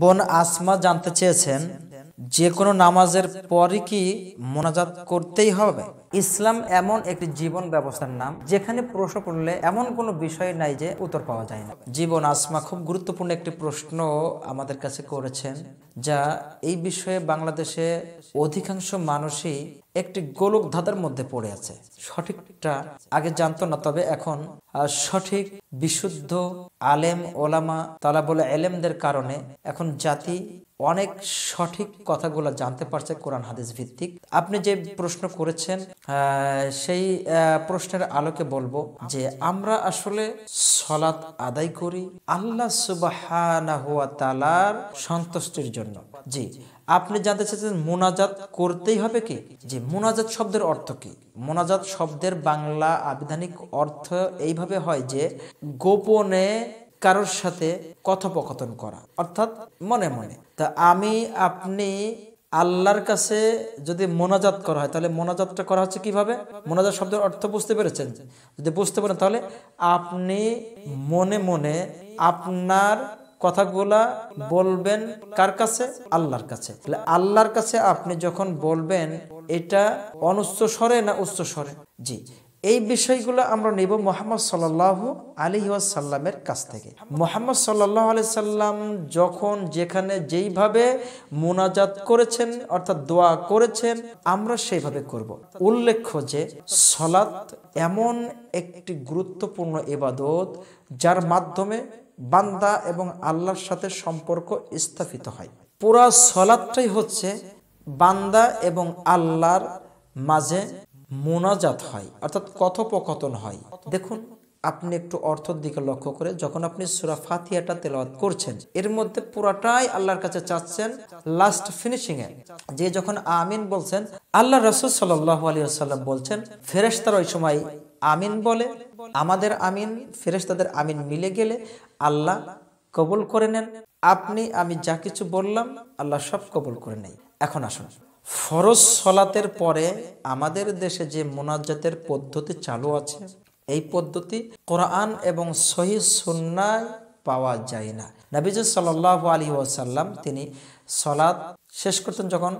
বোন আসমা জানতে চেয়েছেন যে কোনো নামাজের পরই কি মোনাজাত করতেই হবে ইসলাম এমন একটি জীবন ব্যবস্থার নাম যেখানে প্রশ্ন করলে এমন কোনো বিষয় নাই যে উত্তর পাওয়া যায় না জীবন আসমা খুব গুরুত্বপূর্ণ একটি প্রশ্ন আমাদের কাছে করেছেন যা এই বিষয়ে বাংলাদেশে অধিকাংশ মানুষই একটি গোলক ধাঁধার মধ্যে পড়ে আছে সঠিকটা আগে জানতো না তবে এখন সঠিক বিশুদ্ধ আলেম ওলামা তারা বলে এলেমদের কারণে এখন জাতি অনেক সঠিক কথাগুলো জানতে পারছে কোরআন হাদিস ভিত্তিক আপনি যে প্রশ্ন করেছেন সেই প্রশ্নের আলোকে বলবো যে আমরা আসলে সলাৎ আদায় করি আল্লাহ সুবাহ সন্তুষ্টির জন্য জি আপনি জানতে চাইছেন মোনাজাত করতেই হবে কি যে মোনাজাত শব্দের অর্থ কি মোনাজাত শব্দের বাংলা আবিধানিক অর্থ এইভাবে হয় যে গোপনে কারোর সাথে কথোপকথন করা অর্থাৎ মনে মনে তা আমি আপনি আল্লাহর কাছে যদি মোনাজাত করা হয় তাহলে মোনাজাতটা করা হচ্ছে কিভাবে মোনাজাত শব্দের অর্থ বুঝতে পেরেছেন যদি বুঝতে পারেন তাহলে আপনি মনে মনে আপনার কথাগুলা বলবেন কার কাছে আল্লাহর কাছে তাহলে আল্লাহর কাছে আপনি যখন বলবেন এটা অনুচ্চ স্বরে না উচ্চ স্বরে জি এই বিষয়গুলো আমরা নেব মোহাম্মদ সাল্লাহ আলী সাল্লামের কাছ থেকে মোহাম্মদ সাল্লাহ আলি সাল্লাম যখন যেখানে যেইভাবে মোনাজাত করেছেন অর্থাৎ দোয়া করেছেন আমরা সেইভাবে করব। উল্লেখ্য যে সলাৎ এমন একটি গুরুত্বপূর্ণ এবাদত যার মাধ্যমে বান্দা এবং আল্লাহর সাথে সম্পর্ক স্থাপিত হয় পুরা সলাদটাই হচ্ছে বান্দা এবং আল্লাহর মাঝে মোনাজাত হয় অর্থাৎ কথোপকথন হয় দেখুন আপনি একটু অর্থর দিকে লক্ষ্য করে যখন আপনি সুরা ফাতিয়াটা তেলাওয়াত করছেন এর মধ্যে পুরাটাই আল্লাহর কাছে চাচ্ছেন লাস্ট ফিনিশিং এ যে যখন আমিন বলছেন আল্লাহ রসুল সাল্লাহ আলী আসাল্লাম বলছেন ফেরেস্তার ওই সময় আমিন বলে আমাদের আমিন ফেরেস্তাদের আমিন মিলে গেলে আল্লাহ কবুল করে নেন আপনি আমি যা কিছু বললাম আল্লাহ সব কবুল করে নেই এখন আসুন ফরজ সলাতের পরে আমাদের দেশে যে মোনাজাতের পদ্ধতি চালু আছে এই পদ্ধতি কোরআন এবং সহি সুন্নায় পাওয়া যায় না নবীজ সাল্লাহ আলী ওয়াসাল্লাম তিনি সলাৎ শেষ করতেন যখন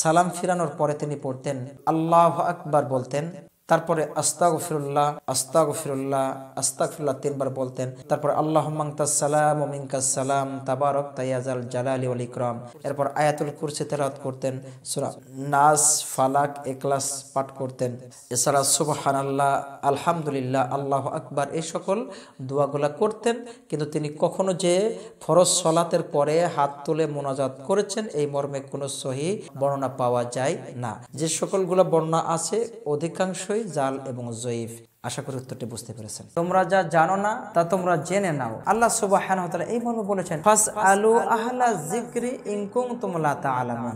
সালাম ফিরানোর পরে তিনি পড়তেন আল্লাহ আকবার বলতেন তারপরে আস্তাক ফিরুল্লাহ আস্তাক ফিরুল্লাহ আস্তাক ফিরুল্লাহ তিনবার বলতেন তারপর আল্লাহ সালাম সালাম তাবারক তাইয়াজাল জালালি আল ইকরাম এরপর আয়াতুল কুরসি তেরাত করতেন সুরা নাস ফালাক একলাস পাঠ করতেন এছাড়া সুবহান আল্লাহ আলহামদুলিল্লাহ আল্লাহ আকবার এই সকল দোয়াগুলা করতেন কিন্তু তিনি কখনো যে ফরজ সলাতের পরে হাত তুলে মোনাজাত করেছেন এই মর্মে কোনো সহি বর্ণনা পাওয়া যায় না যে সকলগুলো বর্ণনা আছে অধিকাংশ অবশ্যই জাল এবং জয়ীফ আশা করি উত্তরটি বুঝতে পেরেছেন তোমরা যা জানো না তা তোমরা জেনে নাও আল্লাহ সুবাহ এই মর্ম বলেছেন ফাস আলু আহলা জিক্রি ইনকুম তোমলা তা আলামান